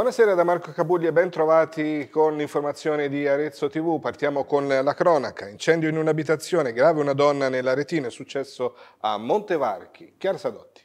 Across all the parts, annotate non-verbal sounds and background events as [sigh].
Buonasera da Marco Cabulli e ben trovati con l'informazione di Arezzo TV. Partiamo con la cronaca. Incendio in un'abitazione, grave una donna nella retina, è successo a Montevarchi. Chiara Sadotti.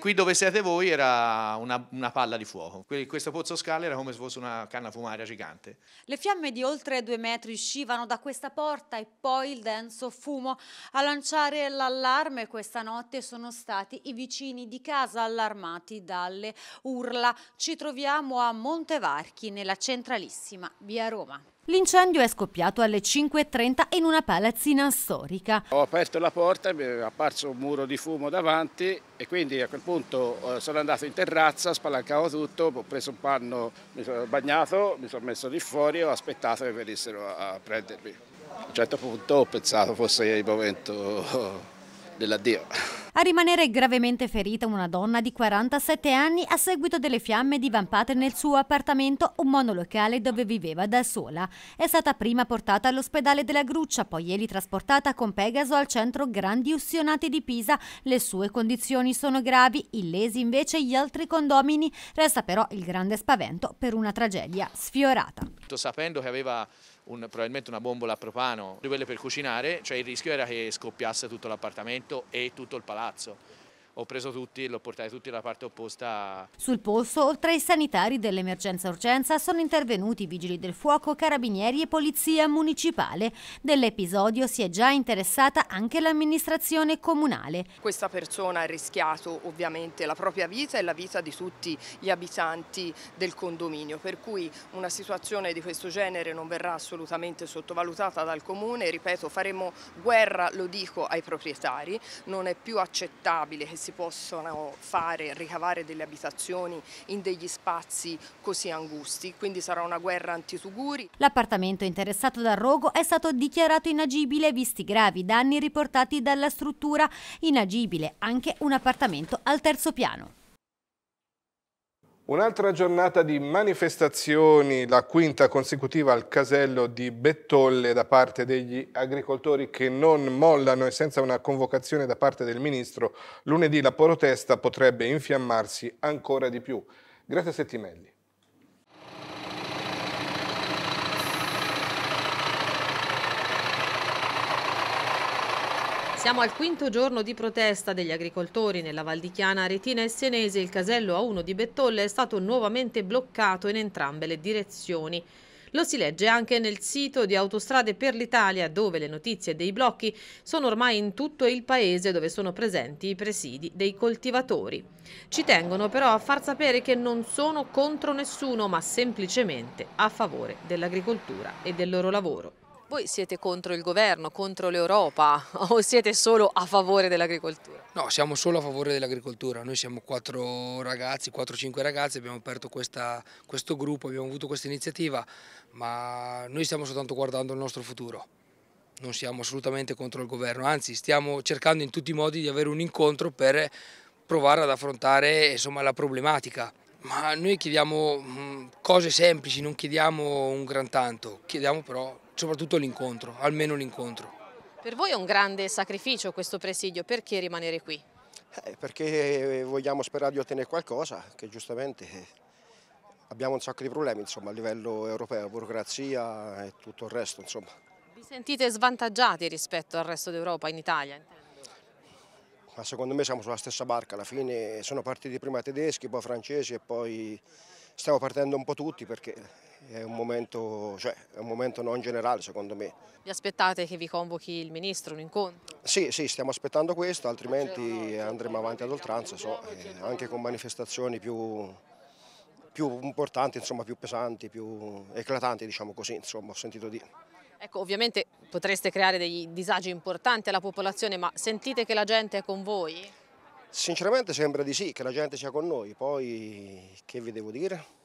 Qui dove siete voi era una, una, palla di fuoco, questo pozzo scale era come se fosse una canna fumaria gigante. Le fiamme di oltre due metri uscivano da questa porta e poi il denso fumo. A lanciare l'allarme questa notte sono stati i vicini di casa allarmati dalle urla. Ci troviamo a Montevarchi, nella centralissima via Roma. L'incendio è scoppiato alle 5.30 in una palazzina storica. Ho aperto la porta, mi è apparso un muro di fumo davanti e quindi a quel punto eh, sono andato in terrazza, spalancavo tutto, ho preso un panno, mi sono bagnato, mi sono messo lì fuori e ho aspettato che venissero a prendermi. A un certo punto ho pensato fosse il momento [laughs] dell'addio. A rimanere gravemente ferita una donna di 47 anni a seguito delle fiamme divampate nel suo appartamento, un monolocale dove viveva da sola. È stata prima portata all'ospedale della Gruccia, poi ieri trasportata con Pegaso al centro Grandi Ussionati di Pisa. Le sue condizioni sono gravi, illesi invece gli altri condomini. Resta però il grande spavento per una tragedia sfiorata. Sapendo che aveva un, probabilmente una bombola a propano, di quelle per cucinare, cioè il rischio era che scoppiasse tutto l'appartamento e tutto il palazzo ho preso tutti e l'ho portato tutti alla parte opposta. Sul posto, oltre ai sanitari dell'emergenza urgenza, sono intervenuti vigili del fuoco, carabinieri e polizia municipale. Dell'episodio si è già interessata anche l'amministrazione comunale. Questa persona ha rischiato ovviamente la propria vita e la vita di tutti gli abitanti del condominio, per cui una situazione di questo genere non verrà assolutamente sottovalutata dal comune, ripeto faremo guerra, lo dico, ai proprietari, non è più accettabile che si si possono fare, ricavare delle abitazioni in degli spazi così angusti, quindi sarà una guerra antisuguri. L'appartamento interessato dal rogo è stato dichiarato inagibile visti gravi danni riportati dalla struttura, inagibile anche un appartamento al terzo piano. Un'altra giornata di manifestazioni, la quinta consecutiva al casello di Bettolle da parte degli agricoltori che non mollano e senza una convocazione da parte del Ministro, lunedì la protesta potrebbe infiammarsi ancora di più. Grazie Settimelli. Siamo al quinto giorno di protesta degli agricoltori nella Valdichiana Aretina e Senese. Il casello A1 di Bettolle è stato nuovamente bloccato in entrambe le direzioni. Lo si legge anche nel sito di Autostrade per l'Italia, dove le notizie dei blocchi sono ormai in tutto il paese dove sono presenti i presidi dei coltivatori. Ci tengono però a far sapere che non sono contro nessuno, ma semplicemente a favore dell'agricoltura e del loro lavoro. Voi siete contro il governo, contro l'Europa [laughs] o siete solo a favore dell'agricoltura? No, siamo solo a favore dell'agricoltura. Noi siamo quattro ragazzi, 4-5 ragazzi, abbiamo aperto questa, questo gruppo, abbiamo avuto questa iniziativa, ma noi stiamo soltanto guardando il nostro futuro. Non siamo assolutamente contro il governo, anzi stiamo cercando in tutti i modi di avere un incontro per provare ad affrontare insomma, la problematica. Ma noi chiediamo mm, cose semplici, non chiediamo un gran tanto, chiediamo però soprattutto l'incontro, almeno l'incontro. Per voi è un grande sacrificio questo presidio, perché rimanere qui? Eh, perché vogliamo sperare di ottenere qualcosa, che giustamente eh, abbiamo un sacco di problemi insomma, a livello europeo, burocrazia e tutto il resto. Insomma. Vi sentite svantaggiati rispetto al resto d'Europa in Italia? Ma secondo me siamo sulla stessa barca, alla fine sono partiti prima tedeschi, poi francesi e poi stiamo partendo un po' tutti perché è un, momento, cioè, è un momento non generale secondo me. Vi aspettate che vi convochi il Ministro, un incontro? Sì, sì, stiamo aspettando questo, altrimenti andremo avanti ad oltranza, so, eh, anche con manifestazioni più, più importanti, insomma, più pesanti, più eclatanti, diciamo così, insomma, ho sentito dire. Ecco, ovviamente potreste creare dei disagi importanti alla popolazione, ma sentite che la gente è con voi? Sinceramente sembra di sì, che la gente sia con noi, poi che vi devo dire?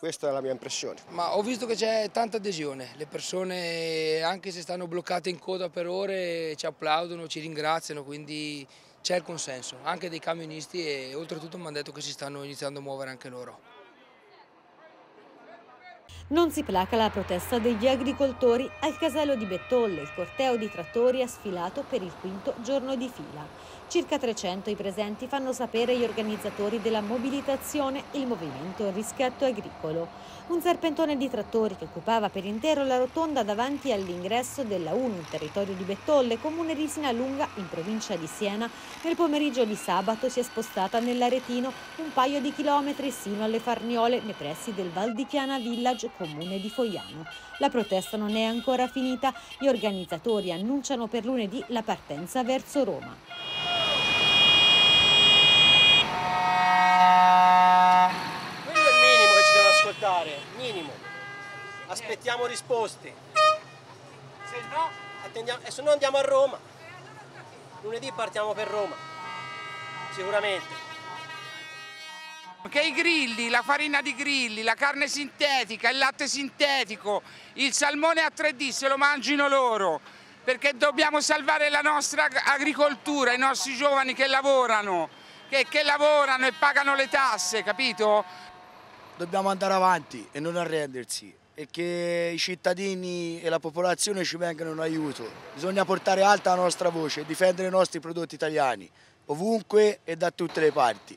Questa è la mia impressione. Ma ho visto che c'è tanta adesione, le persone anche se stanno bloccate in coda per ore ci applaudono, ci ringraziano, quindi c'è il consenso anche dei camionisti e oltretutto mi hanno detto che si stanno iniziando a muovere anche loro. Non si placa la protesta degli agricoltori al casello di Bettolle. Il corteo di trattori è sfilato per il quinto giorno di fila. Circa 300 i presenti fanno sapere gli organizzatori della mobilitazione il movimento Rischetto Agricolo, un serpentone di trattori che occupava per intero la rotonda davanti all'ingresso della UNU, territorio di Bettolle, comune di Sinalunga, in provincia di Siena, nel pomeriggio di sabato si è spostata nell'Aretino un paio di chilometri sino alle Farniole, nei pressi del Val di Chiana Village, comune di Foiano. La protesta non è ancora finita, gli organizzatori annunciano per lunedì la partenza verso Roma. Aspettiamo risposte. Se no? Attendiamo, e se no andiamo a Roma. Lunedì partiamo per Roma. Sicuramente. Che i grilli, la farina di grilli, la carne sintetica, il latte sintetico, il salmone a 3D se lo mangino loro, perché dobbiamo salvare la nostra agricoltura, i nostri giovani che lavorano, che, che lavorano e pagano le tasse, capito? Dobbiamo andare avanti e non arrendersi e che i cittadini e la popolazione ci vengano in aiuto. Bisogna portare alta la nostra voce e difendere i nostri prodotti italiani, ovunque e da tutte le parti.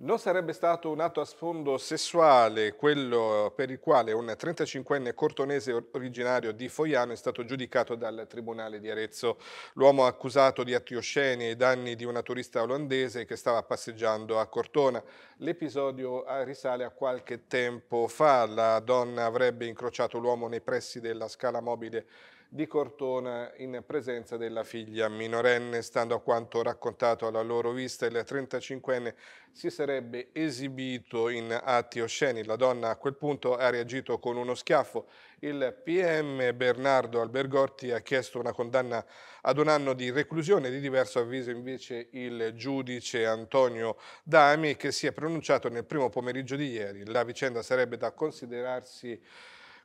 Non sarebbe stato un atto a sfondo sessuale quello per il quale un 35enne cortonese originario di Foiano è stato giudicato dal Tribunale di Arezzo. L'uomo accusato di atti osceni e danni di una turista olandese che stava passeggiando a Cortona. L'episodio ah, risale a qualche tempo fa. La donna avrebbe incrociato l'uomo nei pressi della scala mobile di Cortona in presenza della figlia minorenne. Stando a quanto raccontato alla loro vista, il 35enne si sarebbe esibito in atti osceni. La donna a quel punto ha reagito con uno schiaffo. Il PM Bernardo Albergotti ha chiesto una condanna ad un anno di reclusione. Di diverso avviso invece il giudice Antonio Dami che si è pronunciato nel primo pomeriggio di ieri. La vicenda sarebbe da considerarsi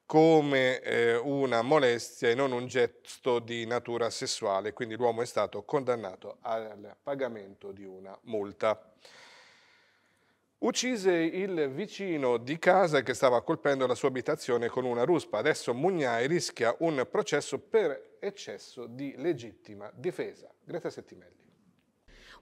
come eh, una molestia e non un gesto di natura sessuale, quindi l'uomo è stato condannato al pagamento di una multa. Uccise il vicino di casa che stava colpendo la sua abitazione con una ruspa. Adesso Mugnai rischia un processo per eccesso di legittima difesa. Greta Settimelli.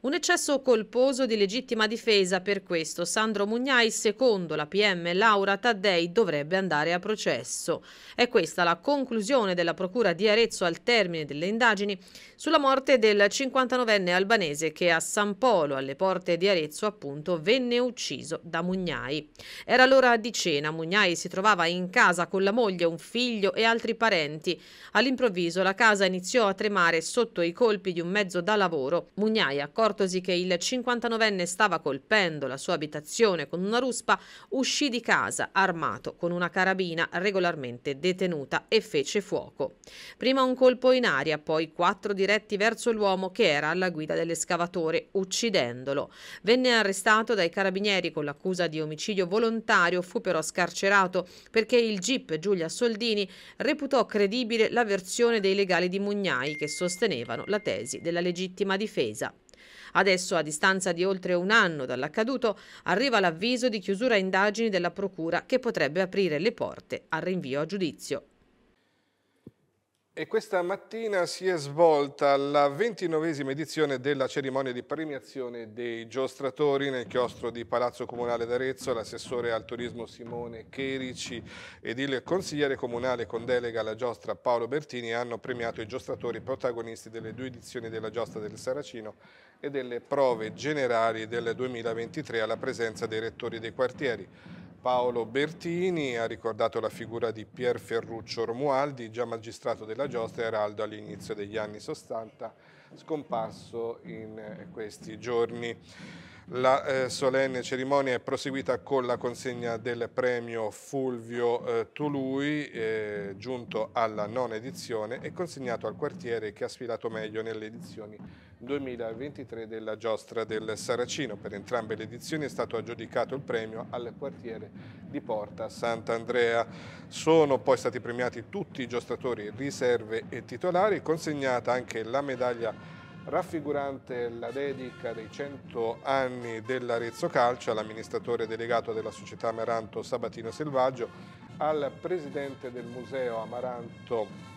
Un eccesso colposo di legittima difesa per questo. Sandro Mugnai, secondo la PM Laura Taddei, dovrebbe andare a processo. È questa la conclusione della Procura di Arezzo al termine delle indagini sulla morte del 59enne albanese che a San Polo, alle porte di Arezzo, appunto, venne ucciso da Mugnai. Era l'ora di cena. Mugnai si trovava in casa con la moglie, un figlio e altri parenti. All'improvviso la casa iniziò a tremare sotto i colpi di un mezzo da lavoro. Mugnai accorse accortosi che il 59enne stava colpendo la sua abitazione con una ruspa, uscì di casa armato con una carabina regolarmente detenuta e fece fuoco. Prima un colpo in aria, poi quattro diretti verso l'uomo che era alla guida dell'escavatore, uccidendolo. Venne arrestato dai carabinieri con l'accusa di omicidio volontario, fu però scarcerato perché il GIP Giulia Soldini reputò credibile la versione dei legali di Mugnai che sostenevano la tesi della legittima difesa. Adesso, a distanza di oltre un anno dall'accaduto, arriva l'avviso di chiusura indagini della Procura che potrebbe aprire le porte al rinvio a giudizio. E questa mattina si è svolta la ventinovesima edizione della cerimonia di premiazione dei giostratori nel chiostro di Palazzo Comunale d'Arezzo. L'assessore al turismo Simone Cherici ed il consigliere comunale con delega alla giostra Paolo Bertini hanno premiato i giostratori protagonisti delle due edizioni della giostra del Saracino e delle prove generali del 2023 alla presenza dei rettori dei quartieri. Paolo Bertini ha ricordato la figura di Pier Ferruccio Romualdi, già magistrato della Giostra e Araldo all'inizio degli anni 60, scomparso in eh, questi giorni. La eh, solenne cerimonia è proseguita con la consegna del premio Fulvio eh, Tului, eh, giunto alla nona edizione e consegnato al quartiere che ha sfilato meglio nelle edizioni 2023 della giostra del Saracino. Per entrambe le edizioni è stato aggiudicato il premio al quartiere di Porta Sant'Andrea. Sono poi stati premiati tutti i giostratori riserve e titolari, consegnata anche la medaglia raffigurante la dedica dei 100 anni dell'Arezzo Calcio all'amministratore delegato della società Amaranto Sabatino Selvaggio, al presidente del museo Amaranto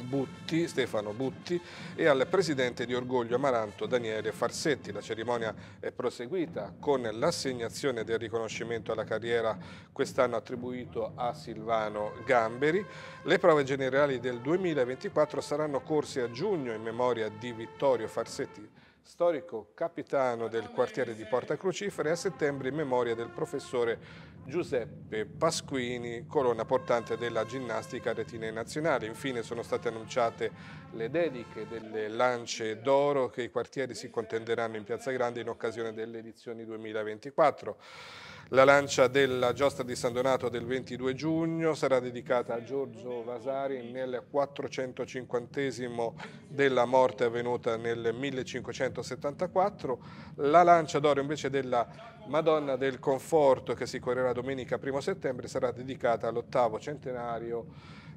Butti, Stefano Butti e al presidente di Orgoglio Amaranto Daniele Farsetti. La cerimonia è proseguita con l'assegnazione del riconoscimento alla carriera quest'anno attribuito a Silvano Gamberi. Le prove generali del 2024 saranno corse a giugno in memoria di Vittorio Farsetti storico capitano del quartiere di Porta Crucifere, a settembre in memoria del professore Giuseppe Pasquini, colonna portante della ginnastica retine nazionale. Infine sono state annunciate le dediche delle lance d'oro che i quartieri si contenderanno in Piazza Grande in occasione delle edizioni 2024. La lancia della giostra di San Donato del 22 giugno sarà dedicata a Giorgio Vasari nel 450 della morte avvenuta nel 1574. La lancia d'oro invece della Madonna del Conforto che si correrà domenica 1 settembre sarà dedicata all'ottavo centenario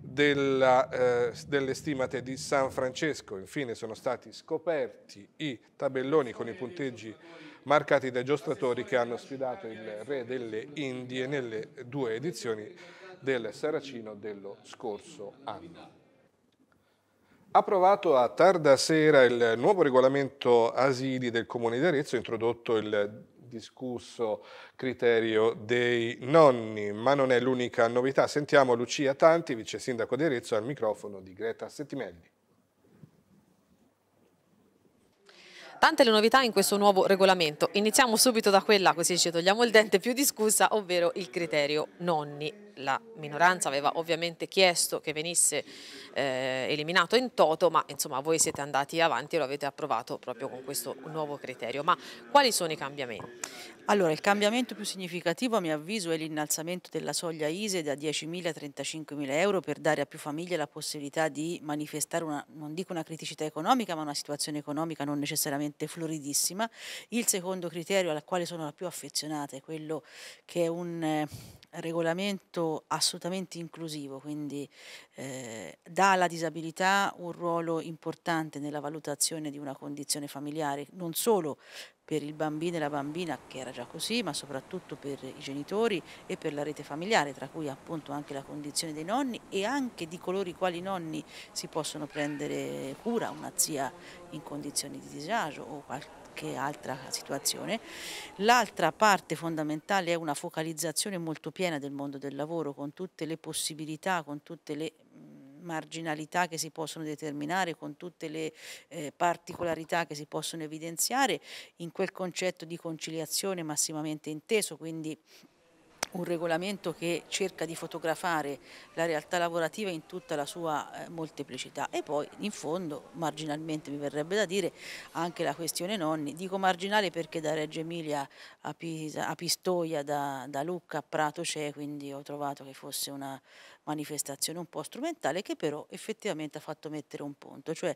della, eh, delle stimate di San Francesco. Infine sono stati scoperti i tabelloni con i punteggi marcati dai giostratori che hanno sfidato il re delle Indie nelle due edizioni del Saracino dello scorso anno. Approvato a tarda sera il nuovo regolamento asili del Comune di Arezzo, introdotto il discusso criterio dei nonni, ma non è l'unica novità. Sentiamo Lucia Tanti, vice sindaco di Arezzo, al microfono di Greta Settimelli. Tante le novità in questo nuovo regolamento. Iniziamo subito da quella, così ci togliamo il dente più discussa, ovvero il criterio nonni la minoranza aveva ovviamente chiesto che venisse eh, eliminato in toto, ma insomma voi siete andati avanti e lo avete approvato proprio con questo nuovo criterio. Ma quali sono i cambiamenti? Allora, il cambiamento più significativo a mio avviso è l'innalzamento della soglia ISE da 10.000 a 35.000 euro per dare a più famiglie la possibilità di manifestare una, non dico una criticità economica, ma una situazione economica non necessariamente floridissima. Il secondo criterio al quale sono la più affezionata è quello che è un eh, regolamento assolutamente inclusivo, quindi eh, dà alla disabilità un ruolo importante nella valutazione di una condizione familiare, non solo per il bambino e la bambina che era già così, ma soprattutto per i genitori e per la rete familiare, tra cui appunto anche la condizione dei nonni e anche di coloro i quali i nonni si possono prendere cura, una zia in condizioni di disagio o qualche qualche altra situazione. L'altra parte fondamentale è una focalizzazione molto piena del mondo del lavoro con tutte le possibilità, con tutte le mm, marginalità che si possono determinare, con tutte le eh, particolarità che si possono evidenziare in quel concetto di conciliazione massimamente inteso, quindi un regolamento che cerca di fotografare la realtà lavorativa in tutta la sua eh, molteplicità e poi in fondo marginalmente mi verrebbe da dire anche la questione nonni, dico marginale perché da Reggio Emilia a, Pisa, a Pistoia, da, da Lucca a Prato c'è, quindi ho trovato che fosse una manifestazione un po' strumentale che però effettivamente ha fatto mettere un punto, cioè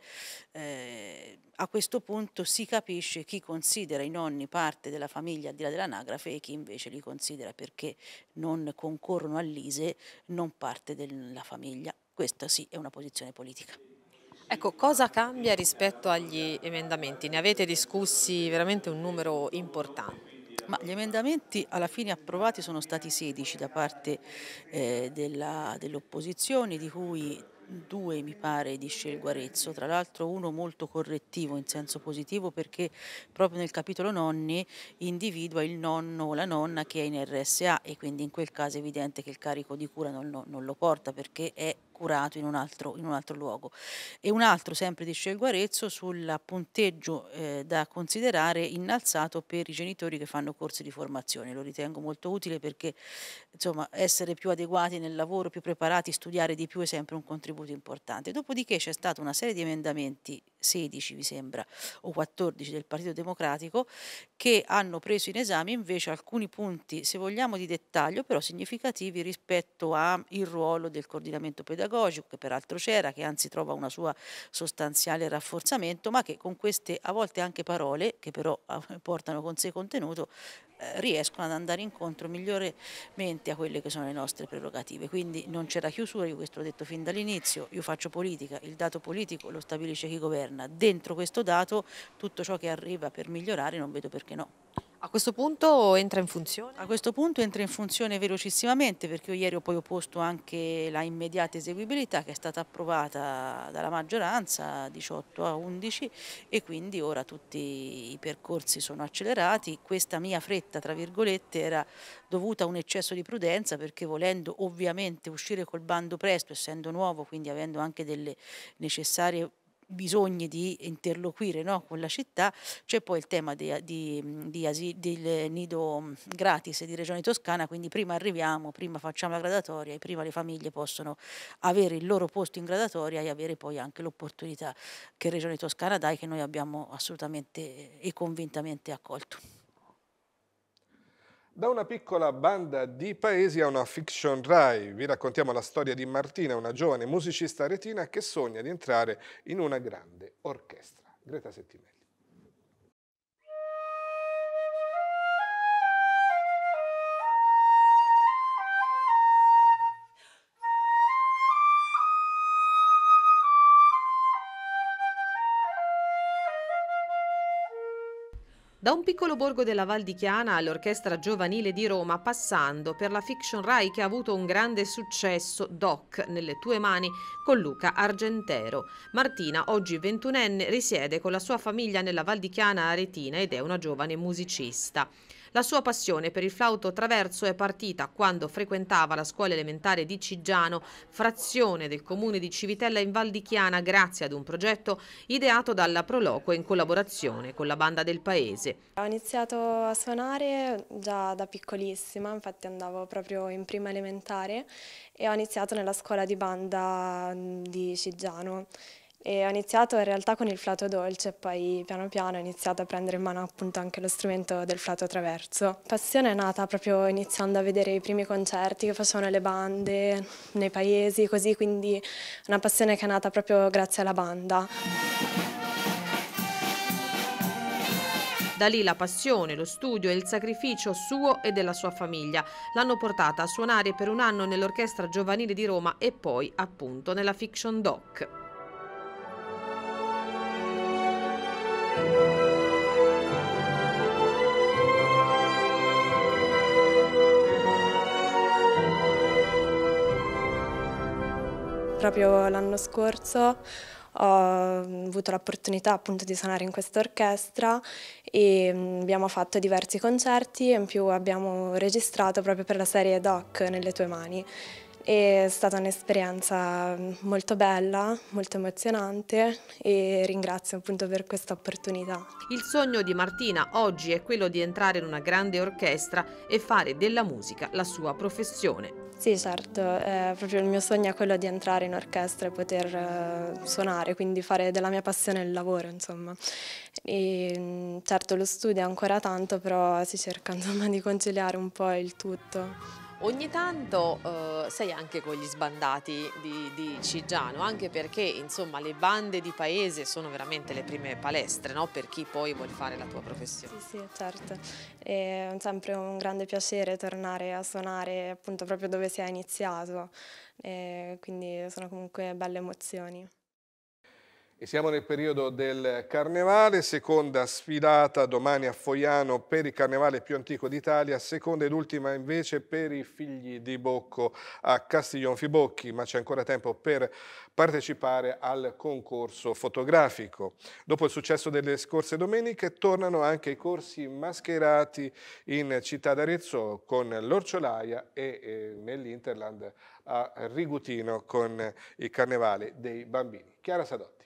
eh, a questo punto si capisce chi considera i nonni parte della famiglia al di là dell'anagrafe e chi invece li considera perché non concorrono all'ISE non parte della famiglia. Questa sì è una posizione politica. Ecco, cosa cambia rispetto agli emendamenti? Ne avete discussi veramente un numero importante. Ma gli emendamenti alla fine approvati sono stati 16 da parte eh, dell'opposizione, dell di cui due mi pare di Scelgo Arezzo, tra l'altro uno molto correttivo in senso positivo perché proprio nel capitolo nonni individua il nonno o la nonna che è in RSA e quindi in quel caso è evidente che il carico di cura non, non lo porta perché è curato in un altro, in un altro luogo. E un altro, sempre di Scelguarezzo, sul punteggio eh, da considerare innalzato per i genitori che fanno corsi di formazione. Lo ritengo molto utile perché insomma, essere più adeguati nel lavoro, più preparati, studiare di più è sempre un contributo importante. Dopodiché c'è stata una serie di emendamenti, 16 mi sembra, o 14 del Partito Democratico, che hanno preso in esame invece alcuni punti, se vogliamo, di dettaglio, però significativi rispetto al ruolo del coordinamento pedagogico, che peraltro c'era, che anzi trova una sua sostanziale rafforzamento, ma che con queste a volte anche parole, che però eh, portano con sé contenuto, eh, riescono ad andare incontro miglioremente a quelle che sono le nostre prerogative. Quindi non c'era chiusura, io questo l'ho detto fin dall'inizio, io faccio politica, il dato politico lo stabilisce chi governa, dentro questo dato tutto ciò che arriva per migliorare non vedo perché no. A questo punto entra in funzione? A questo punto entra in funzione velocissimamente perché io ieri ho poi opposto anche la immediata eseguibilità che è stata approvata dalla maggioranza 18 a 11 e quindi ora tutti i percorsi sono accelerati. Questa mia fretta tra virgolette era dovuta a un eccesso di prudenza perché volendo ovviamente uscire col bando presto essendo nuovo quindi avendo anche delle necessarie bisogni di interloquire no, con la città, c'è poi il tema di, di, di asilo, del nido mm, gratis di Regione Toscana, quindi prima arriviamo, prima facciamo la gradatoria e prima le famiglie possono avere il loro posto in gradatoria e avere poi anche l'opportunità che Regione Toscana dà e che noi abbiamo assolutamente e convintamente accolto. Da una piccola banda di paesi a una fiction Rai, vi raccontiamo la storia di Martina, una giovane musicista retina che sogna di entrare in una grande orchestra. Greta Settimani. Da un piccolo borgo della Val di Chiana all'Orchestra Giovanile di Roma, passando per la Fiction Rai che ha avuto un grande successo, Doc, nelle tue mani, con Luca Argentero. Martina, oggi ventunenne, risiede con la sua famiglia nella Val di Chiana aretina ed è una giovane musicista. La sua passione per il flauto traverso è partita quando frequentava la scuola elementare di Ciggiano, frazione del comune di Civitella in Val di Chiana, grazie ad un progetto ideato dalla Proloco in collaborazione con la banda del paese. Ho iniziato a suonare già da piccolissima, infatti andavo proprio in prima elementare e ho iniziato nella scuola di banda mm, di Ciggiano e ho iniziato in realtà con il flauto dolce, poi piano piano ho iniziato a prendere in mano appunto anche lo strumento del flauto traverso. Passione è nata proprio iniziando a vedere i primi concerti che facevano le bande nei paesi, così quindi una passione che è nata proprio grazie alla banda. Da lì la passione, lo studio e il sacrificio suo e della sua famiglia l'hanno portata a suonare per un anno nell'Orchestra Giovanile di Roma e poi appunto nella Fiction Doc. Proprio l'anno scorso ho mm, avuto l'opportunità appunto di suonare in questa orchestra e mm, abbiamo fatto diversi concerti e in più abbiamo registrato proprio per la serie Doc nelle tue mani. È stata un'esperienza mm, molto bella, molto emozionante e ringrazio appunto per questa opportunità. Il sogno di Martina oggi è quello di entrare in una grande orchestra e fare della musica la sua professione. Sì, certo, eh, proprio il mio sogno è quello di entrare in orchestra e poter eh, suonare, quindi fare della mia passione il lavoro, insomma. E, certo lo studio è ancora tanto, però si cerca [laughs] insomma, di conciliare un po' il tutto. Ogni tanto eh, sei anche con gli sbandati di, di, Cigiano, anche perché insomma le bande di paese sono veramente le prime palestre no? per chi poi vuole fare la tua professione. Sì, sì, certo. È sempre un grande piacere tornare a suonare appunto proprio dove si è iniziato, e quindi sono comunque belle emozioni. E siamo nel periodo del Carnevale, seconda sfilata domani a Foiano per il Carnevale più antico d'Italia, seconda ed ultima invece per i figli di Bocco a Castiglionfibocchi, ma c'è ancora tempo per partecipare al concorso fotografico. Dopo il successo delle scorse domeniche tornano anche i corsi mascherati in città d'Arezzo con l'Orciolaia e eh, nell'Interland a Rigutino con il Carnevale dei Bambini. Chiara Sadotti.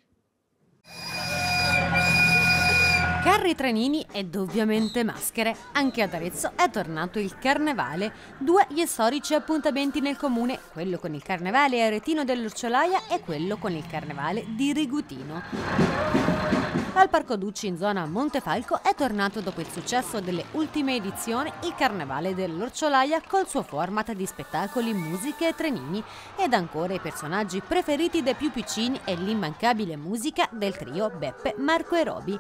Carri Trenini ed ovviamente maschere. Anche ad Arezzo è tornato il carnevale. Due gli storici appuntamenti nel comune, quello con il carnevale aretino dell'Orciolaia e quello con il carnevale di Rigutino. Al Parco Ducci in zona Montefalco è tornato dopo il successo delle ultime edizioni il Carnevale dell'Orciolaia col suo format di spettacoli, musiche e trenini ed ancora i personaggi preferiti dai più piccini e l'immancabile musica del trio Beppe, Marco e Robi.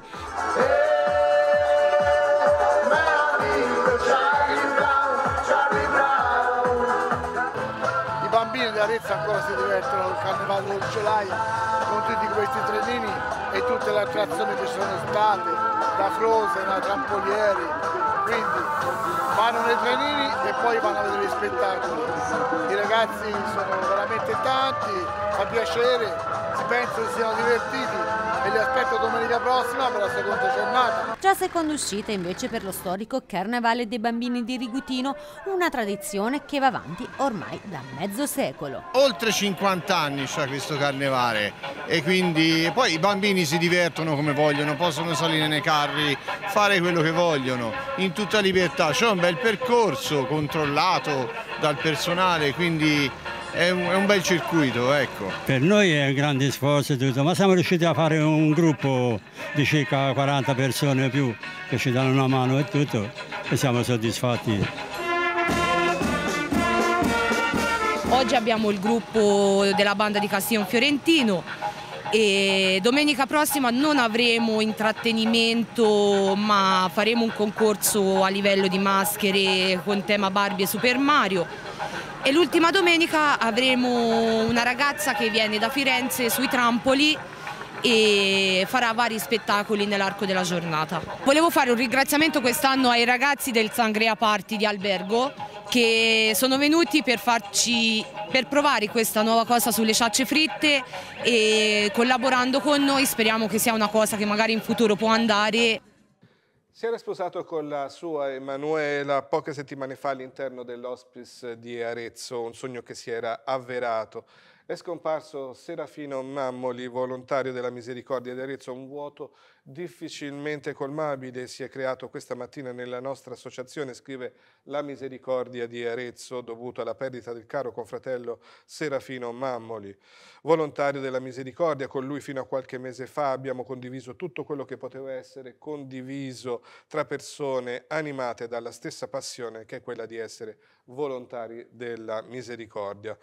bambini di Arezzo ancora si divertono con il carnevale del Gelaio con tutti questi trenini e tutte le attrazioni che sono state da Frosena, Trampolieri quindi vanno nei trenini e poi vanno a vedere gli spettacoli i ragazzi sono veramente tanti fa piacere penso siano divertiti e li aspetto domenica prossima per la seconda giornata. Già seconda uscita invece per lo storico Carnevale dei Bambini di Rigutino, una tradizione che va avanti ormai da mezzo secolo. Oltre 50 anni c'è questo carnevale e quindi poi i bambini si divertono come vogliono, possono salire nei carri, fare quello che vogliono, in tutta libertà. C'è un bel percorso controllato dal personale, quindi è un, è un, bel circuito, ecco. Per noi è un grande sforzo e tutto, ma siamo riusciti a fare un gruppo di circa 40 persone o più che ci danno una mano e tutto e siamo soddisfatti. Oggi abbiamo il gruppo della banda di Castiglione Fiorentino e domenica prossima non avremo intrattenimento ma faremo un concorso a livello di maschere con tema Barbie e Super Mario e l'ultima domenica avremo una ragazza che viene da Firenze sui trampoli e farà vari spettacoli nell'arco della giornata. Volevo fare un ringraziamento quest'anno ai ragazzi del Sangrea Party di Albergo che sono venuti per, farci, per provare questa nuova cosa sulle ciacce fritte e collaborando con noi speriamo che sia una cosa che magari in futuro può andare. Si era sposato con la sua Emanuela poche settimane fa all'interno dell'ospice di Arezzo, un sogno che si era avverato. È scomparso Serafino Mammoli, volontario della Misericordia di Arezzo, un vuoto difficilmente colmabile si è creato questa mattina nella nostra associazione, scrive La Misericordia di Arezzo, dovuto alla perdita del caro confratello Serafino Mammoli. Volontario della Misericordia, con lui fino a qualche mese fa abbiamo condiviso tutto quello che poteva essere condiviso tra persone animate dalla stessa passione che è quella di essere volontari della Misericordia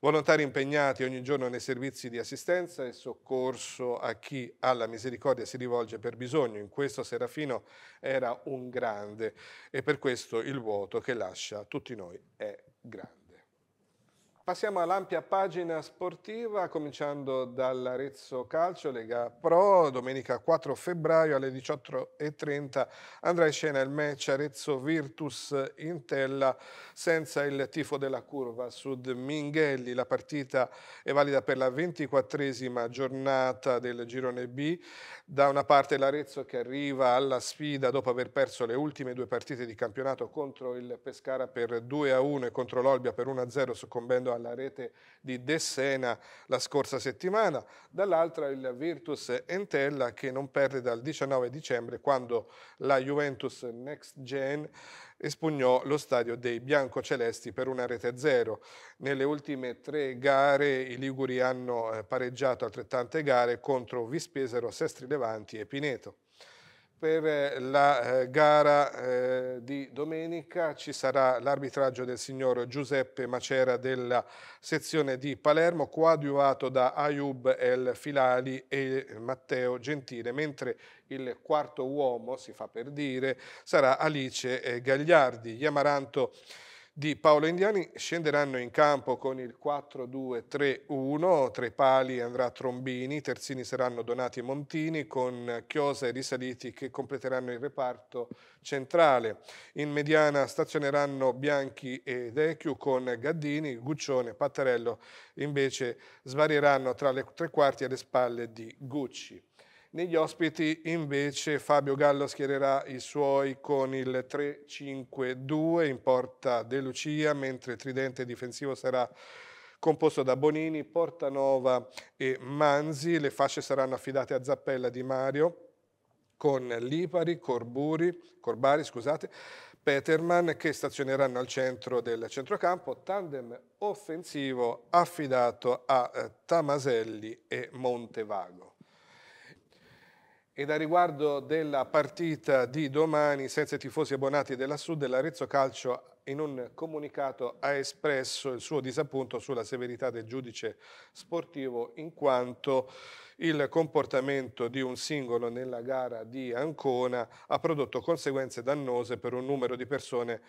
volontari impegnati ogni giorno nei servizi di assistenza e soccorso a chi alla misericordia si rivolge per bisogno. In questo Serafino era un grande e per questo il vuoto che lascia tutti noi è grande. Passiamo all'ampia pagina sportiva, cominciando dall'Arezzo Calcio, Lega Pro. Domenica 4 febbraio alle 18.30 andrà in scena il match Arezzo Virtus Intella senza il tifo della curva Sud Minghelli. La partita è valida per la ventiquattresima giornata del girone B. Da una parte l'Arezzo che arriva alla sfida dopo aver perso le ultime due partite di campionato contro il Pescara per 2-1 e contro l'Olbia per 1-0 soccombendo a alla rete di Dessena la scorsa settimana, dall'altra il Virtus Entella che non perde dal 19 dicembre quando la Juventus Next Gen espugnò lo stadio dei biancocelesti per una rete zero. Nelle ultime tre gare i Liguri hanno eh, pareggiato altrettante gare contro Vispesero, Sestri Levanti e Pineto. Per eh, la eh, gara eh, di domenica ci sarà l'arbitraggio del signor Giuseppe Macera della sezione di Palermo, coadiuvato da Ayub El Filali e Matteo Gentile, mentre il quarto uomo, si fa per dire, sarà Alice eh, Gagliardi. Gli Yamaranto di Paolo Indiani scenderanno in campo con il 4-2-3-1, tre pali andrà Trombini, terzini saranno Donati e Montini con Chiosa e Risaliti che completeranno il reparto centrale. In mediana stazioneranno Bianchi e Echiu con Gaddini, Guccione, Pattarello invece svarieranno tra le tre quarti alle spalle di Gucci. Negli ospiti invece Fabio Gallo schiererà i suoi con il 3-5-2 in porta De Lucia, mentre il tridente difensivo sarà composto da Bonini, Portanova e Manzi. Le fasce saranno affidate a Zappella Di Mario con Lipari, Corburi, Corbari, scusate, Peterman che stazioneranno al centro del centrocampo, tandem offensivo affidato a eh, Tamaselli e Montevago. E da riguardo della partita di domani, senza i tifosi abbonati della Sud, l'Arezzo Calcio in un comunicato ha espresso il suo disappunto sulla severità del giudice sportivo in quanto il comportamento di un singolo nella gara di Ancona ha prodotto conseguenze dannose per un numero di persone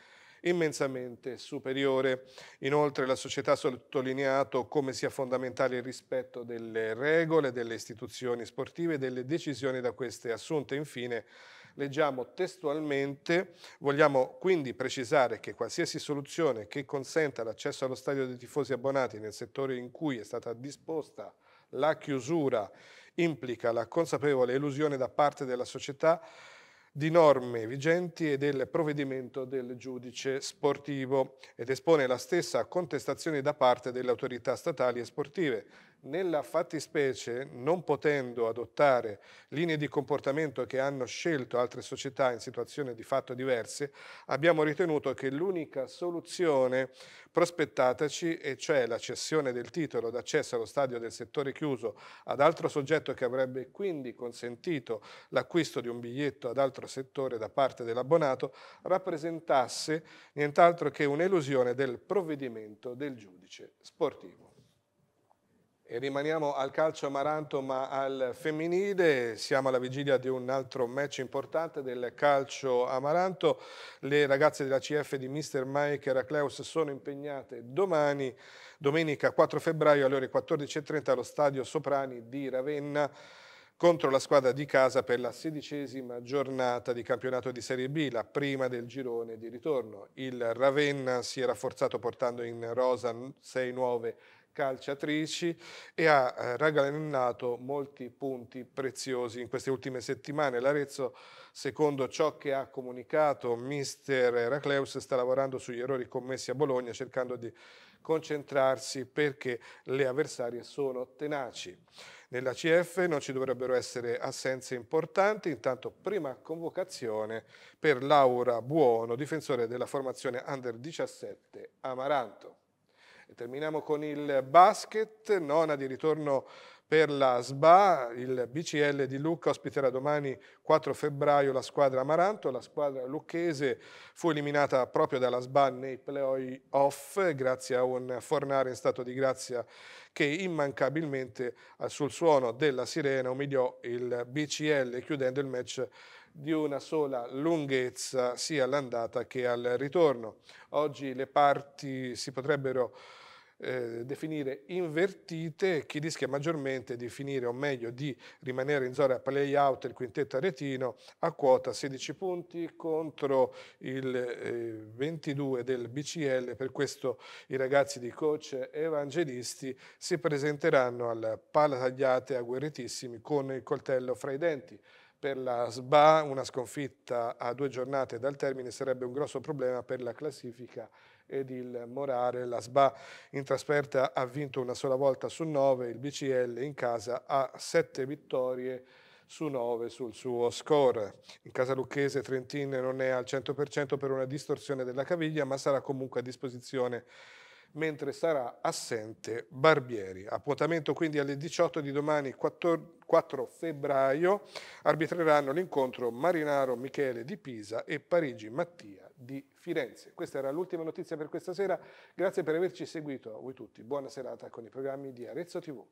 immensamente superiore. Inoltre la società ha sottolineato come sia fondamentale il rispetto delle regole, delle istituzioni sportive e delle decisioni da queste assunte. Infine, leggiamo testualmente, vogliamo quindi precisare che qualsiasi soluzione che consenta l'accesso allo stadio dei tifosi abbonati nel settore in cui è stata disposta la chiusura implica la consapevole elusione da parte della società di norme vigenti e del provvedimento del giudice sportivo ed espone la stessa a contestazioni da parte delle autorità statali e sportive nella fattispecie, non potendo adottare linee di comportamento che hanno scelto altre società in situazioni di fatto diverse, abbiamo ritenuto che l'unica soluzione prospettataci, e cioè la cessione del titolo d'accesso allo stadio del settore chiuso ad altro soggetto che avrebbe quindi consentito l'acquisto di un biglietto ad altro settore da parte dell'abbonato, rappresentasse nient'altro che un'elusione del provvedimento del giudice sportivo. E rimaniamo al calcio amaranto ma al femminile, siamo alla vigilia di un altro match importante del calcio amaranto, le ragazze della CF di Mr. Mike Heracleus sono impegnate domani, domenica 4 febbraio alle ore 14.30 allo stadio Soprani di Ravenna contro la squadra di casa per la sedicesima giornata di campionato di Serie B, la prima del girone di ritorno. Il Ravenna si è rafforzato portando in rosa 6-9 calciatrici e ha eh, raggranato molti punti preziosi in queste ultime settimane. L'Arezzo, secondo ciò che ha comunicato mister Heracleus, sta lavorando sugli errori commessi a Bologna cercando di concentrarsi perché le avversarie sono tenaci. Nella CF non ci dovrebbero essere assenze importanti, intanto prima convocazione per Laura Buono, difensore della formazione Under 17 Amaranto. E terminiamo con il basket, nona di ritorno per la SBA, il BCL di Lucca ospiterà domani 4 febbraio la squadra Amaranto, la squadra lucchese fu eliminata proprio dalla SBA nei playoff grazie a un Fornare in stato di grazia che immancabilmente sul suono della sirena umiliò il BCL chiudendo il match di una sola lunghezza sia all'andata che al ritorno. Oggi le parti si potrebbero eh, definire invertite, chi rischia maggiormente di finire, o meglio di rimanere in zona playout il quintetto aretino a quota 16 punti contro il eh, 22 del BCL. Per questo i ragazzi di coach Evangelisti si presenteranno al Pala Tagliate agguerritissimi con il coltello fra i denti per la SBA una sconfitta a due giornate dal termine sarebbe un grosso problema per la classifica ed il morale. La SBA in trasferta ha vinto una sola volta su nove, il BCL in casa ha sette vittorie su 9 sul suo score. In casa lucchese Trentin non è al 100% per una distorsione della caviglia, ma sarà comunque a disposizione mentre sarà assente Barbieri. Appuntamento quindi alle 18 di domani 4 febbraio arbitreranno l'incontro Marinaro Michele di Pisa e Parigi Mattia di Firenze. Questa era l'ultima notizia per questa sera, grazie per averci seguito a voi tutti, buona serata con i programmi di Arezzo TV.